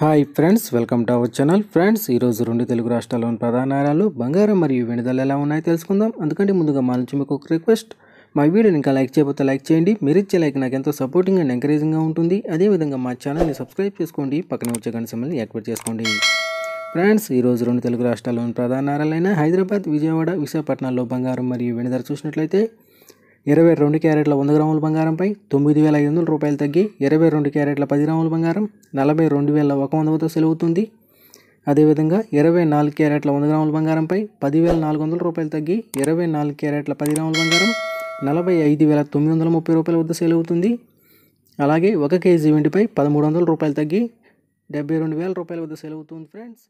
hi friends welcome to our channel friends ఈరోజు రెండు తెలుగు రాష్ట్రాల్లోని ప్రధాన నగరాలు బంగారం మరియు వెనుదల ఎలా ఉన్నాయో తెలుసుకుందాం అందుకంటే ముందుగా మా నుంచి మీకు ఒక రిక్వెస్ట్ మా వీడియోని ఇంకా లైక్ చేయబోతే లైక్ చేయండి మీరు ఇచ్చే లైక్ నాకు ఎంతో సపోర్టింగ్ అండ్ ఎంకరేజింగ్గా ఉంటుంది అదేవిధంగా మా ఛానల్ని సబ్స్క్రైబ్ చేసుకోండి పక్కన వచ్చే గంట సమయంలో యాక్టివేట్ చేసుకోండి ఫ్రెండ్స్ ఈరోజు రెండు తెలుగు రాష్ట్రాల్లోని ప్రధాన నగరాలైన హైదరాబాద్ విజయవాడ విశాఖపట్నంలో బంగారం మరియు వెనుదల చూసినట్లయితే ఇరవై రెండు క్యారెట్ల వంద గ్రాముల బంగారంపై తొమ్మిది వేల ఐదు వందల రూపాయలు తగ్గి ఇరవై రెండు క్యారెట్ల పది గ్రాముల బంగారం నలభై రెండు వేల ఒక వంద వద్ద సెలవుతుంది అదేవిధంగా ఇరవై నాలుగు క్యారెట్ల వంద గ్రాముల బంగారంపై పదివేల నాలుగు వందల రూపాయలు తగ్గి ఇరవై నాలుగు క్యారెట్ల పది గ్రాముల బంగారం నలభై ఐదు వేల తొమ్మిది వందల ముప్పై రూపాయల వద్ద సేల్ అవుతుంది అలాగే ఒక కేజీ వెండిపై పదమూడు వందల రూపాయలు తగ్గి డెబ్బై రెండు వేల రూపాయల వద్ద సెలవుతుంది ఫ్రెండ్స్